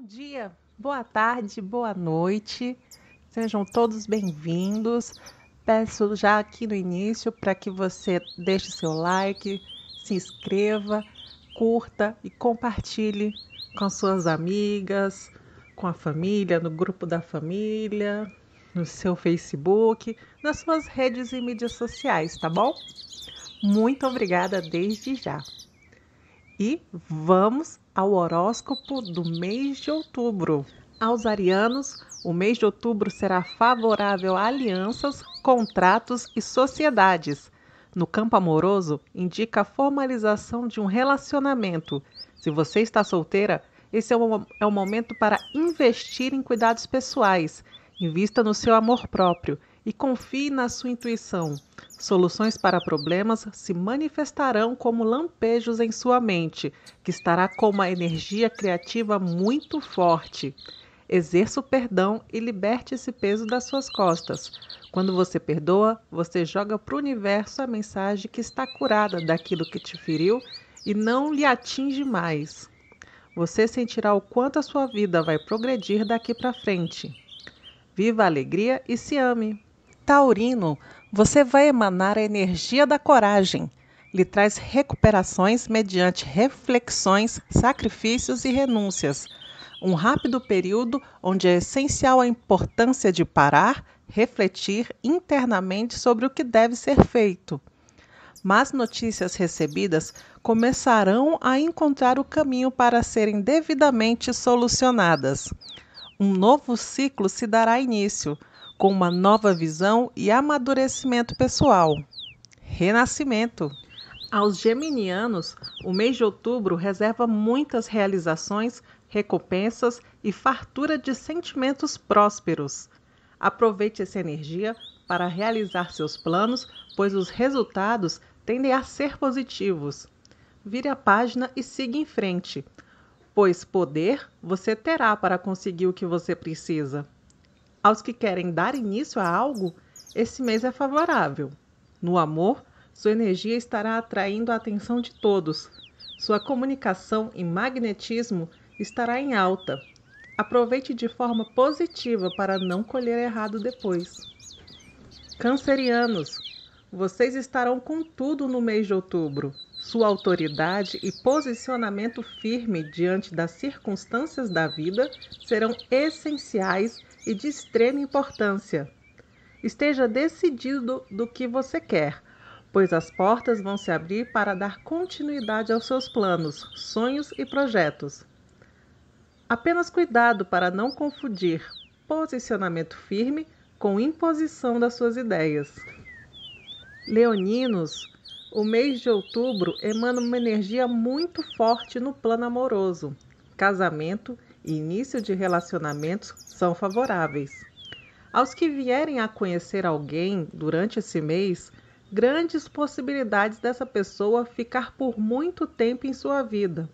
Bom dia, boa tarde, boa noite. Sejam todos bem-vindos. Peço já aqui no início para que você deixe seu like, se inscreva, curta e compartilhe com suas amigas, com a família, no grupo da família, no seu Facebook, nas suas redes e mídias sociais, tá bom? Muito obrigada desde já. E vamos ao horóscopo do mês de outubro. Aos arianos, o mês de outubro será favorável a alianças, contratos e sociedades. No campo amoroso, indica a formalização de um relacionamento. Se você está solteira, esse é o, é o momento para investir em cuidados pessoais. Invista no seu amor próprio e confie na sua intuição. Soluções para problemas se manifestarão como lampejos em sua mente, que estará com uma energia criativa muito forte. Exerça o perdão e liberte esse peso das suas costas. Quando você perdoa, você joga para o universo a mensagem que está curada daquilo que te feriu e não lhe atinge mais. Você sentirá o quanto a sua vida vai progredir daqui para frente. Viva a alegria e se ame! taurino, você vai emanar a energia da coragem. Lhe traz recuperações mediante reflexões, sacrifícios e renúncias. Um rápido período onde é essencial a importância de parar, refletir internamente sobre o que deve ser feito. Mas notícias recebidas começarão a encontrar o caminho para serem devidamente solucionadas. Um novo ciclo se dará início, com uma nova visão e amadurecimento pessoal. Renascimento. Aos geminianos, o mês de outubro reserva muitas realizações, recompensas e fartura de sentimentos prósperos. Aproveite essa energia para realizar seus planos, pois os resultados tendem a ser positivos. Vire a página e siga em frente, pois poder você terá para conseguir o que você precisa. Aos que querem dar início a algo, esse mês é favorável. No amor, sua energia estará atraindo a atenção de todos. Sua comunicação e magnetismo estará em alta. Aproveite de forma positiva para não colher errado depois. Cancerianos, vocês estarão com tudo no mês de outubro. Sua autoridade e posicionamento firme diante das circunstâncias da vida serão essenciais e de extrema importância. Esteja decidido do que você quer, pois as portas vão se abrir para dar continuidade aos seus planos, sonhos e projetos. Apenas cuidado para não confundir posicionamento firme com imposição das suas ideias. Leoninos, o mês de outubro emana uma energia muito forte no plano amoroso, casamento e e início de relacionamentos são favoráveis. Aos que vierem a conhecer alguém durante esse mês, grandes possibilidades dessa pessoa ficar por muito tempo em sua vida.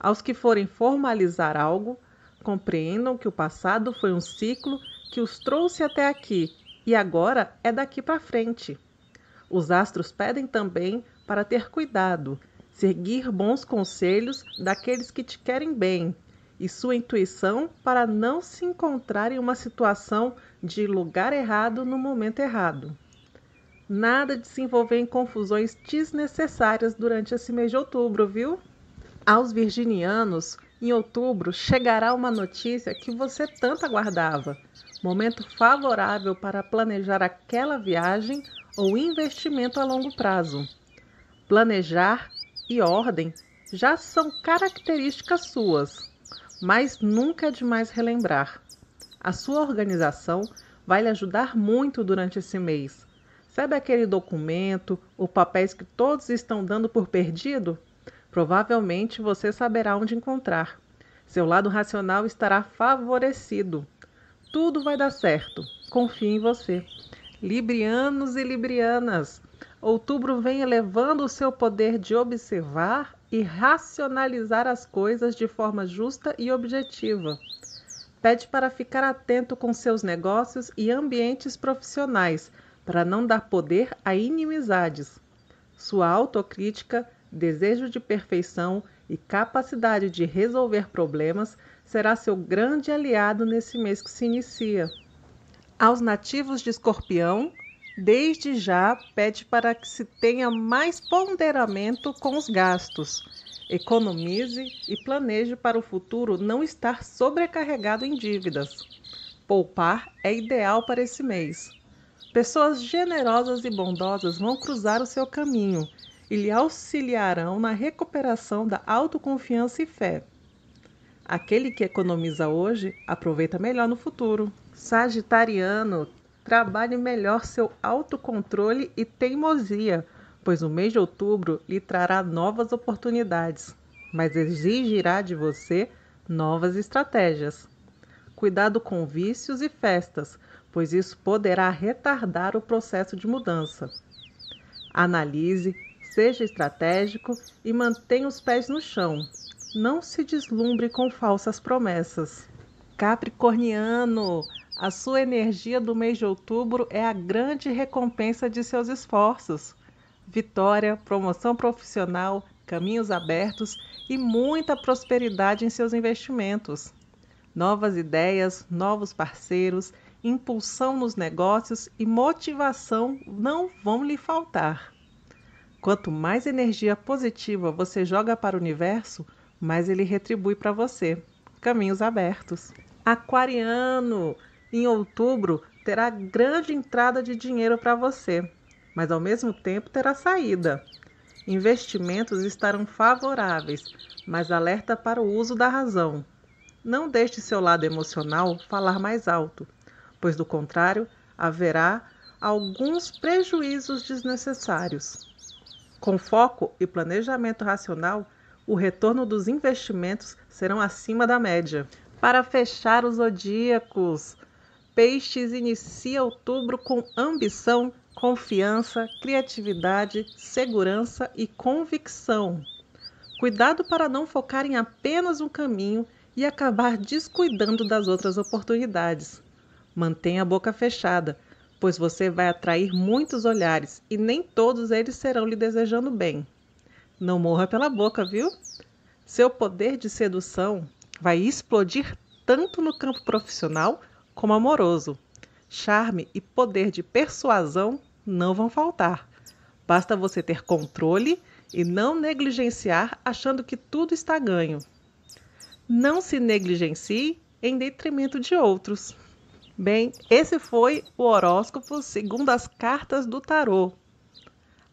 Aos que forem formalizar algo, compreendam que o passado foi um ciclo que os trouxe até aqui e agora é daqui para frente. Os astros pedem também para ter cuidado, seguir bons conselhos daqueles que te querem bem e sua intuição para não se encontrar em uma situação de lugar errado no momento errado. Nada de se envolver em confusões desnecessárias durante esse mês de outubro, viu? Aos virginianos, em outubro chegará uma notícia que você tanto aguardava. Momento favorável para planejar aquela viagem ou investimento a longo prazo. Planejar e ordem já são características suas mas nunca é demais relembrar. A sua organização vai lhe ajudar muito durante esse mês. Sabe aquele documento ou papéis que todos estão dando por perdido? Provavelmente você saberá onde encontrar. Seu lado racional estará favorecido. Tudo vai dar certo. Confie em você. Librianos e Librianas, outubro vem elevando o seu poder de observar, e racionalizar as coisas de forma justa e objetiva. Pede para ficar atento com seus negócios e ambientes profissionais, para não dar poder a inimizades. Sua autocrítica, desejo de perfeição e capacidade de resolver problemas será seu grande aliado nesse mês que se inicia. Aos nativos de Escorpião, Desde já pede para que se tenha mais ponderamento com os gastos. Economize e planeje para o futuro não estar sobrecarregado em dívidas. Poupar é ideal para esse mês. Pessoas generosas e bondosas vão cruzar o seu caminho e lhe auxiliarão na recuperação da autoconfiança e fé. Aquele que economiza hoje aproveita melhor no futuro. Sagitariano, trabalhe melhor seu autocontrole e teimosia, pois o mês de outubro lhe trará novas oportunidades, mas exigirá de você novas estratégias. Cuidado com vícios e festas, pois isso poderá retardar o processo de mudança. Analise, seja estratégico e mantenha os pés no chão. Não se deslumbre com falsas promessas. Capricorniano, a sua energia do mês de outubro é a grande recompensa de seus esforços. Vitória, promoção profissional, caminhos abertos e muita prosperidade em seus investimentos. Novas ideias, novos parceiros, impulsão nos negócios e motivação não vão lhe faltar. Quanto mais energia positiva você joga para o universo, mais ele retribui para você. Caminhos abertos. Aquariano, em outubro, terá grande entrada de dinheiro para você, mas ao mesmo tempo terá saída. Investimentos estarão favoráveis, mas alerta para o uso da razão. Não deixe seu lado emocional falar mais alto, pois do contrário, haverá alguns prejuízos desnecessários. Com foco e planejamento racional, o retorno dos investimentos serão acima da média. Para fechar os zodíacos, Peixes inicia outubro com ambição, confiança, criatividade, segurança e convicção. Cuidado para não focar em apenas um caminho e acabar descuidando das outras oportunidades. Mantenha a boca fechada, pois você vai atrair muitos olhares e nem todos eles serão lhe desejando bem. Não morra pela boca, viu? Seu poder de sedução vai explodir tanto no campo profissional como amoroso. Charme e poder de persuasão não vão faltar. Basta você ter controle e não negligenciar achando que tudo está ganho. Não se negligencie em detrimento de outros. Bem, esse foi o horóscopo segundo as cartas do tarô.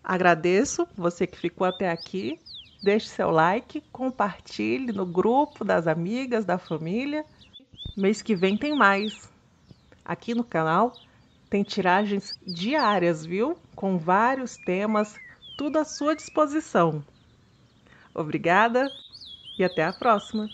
Agradeço você que ficou até aqui. Deixe seu like, compartilhe no grupo das amigas, da família. Mês que vem tem mais. Aqui no canal tem tiragens diárias, viu? Com vários temas, tudo à sua disposição. Obrigada e até a próxima!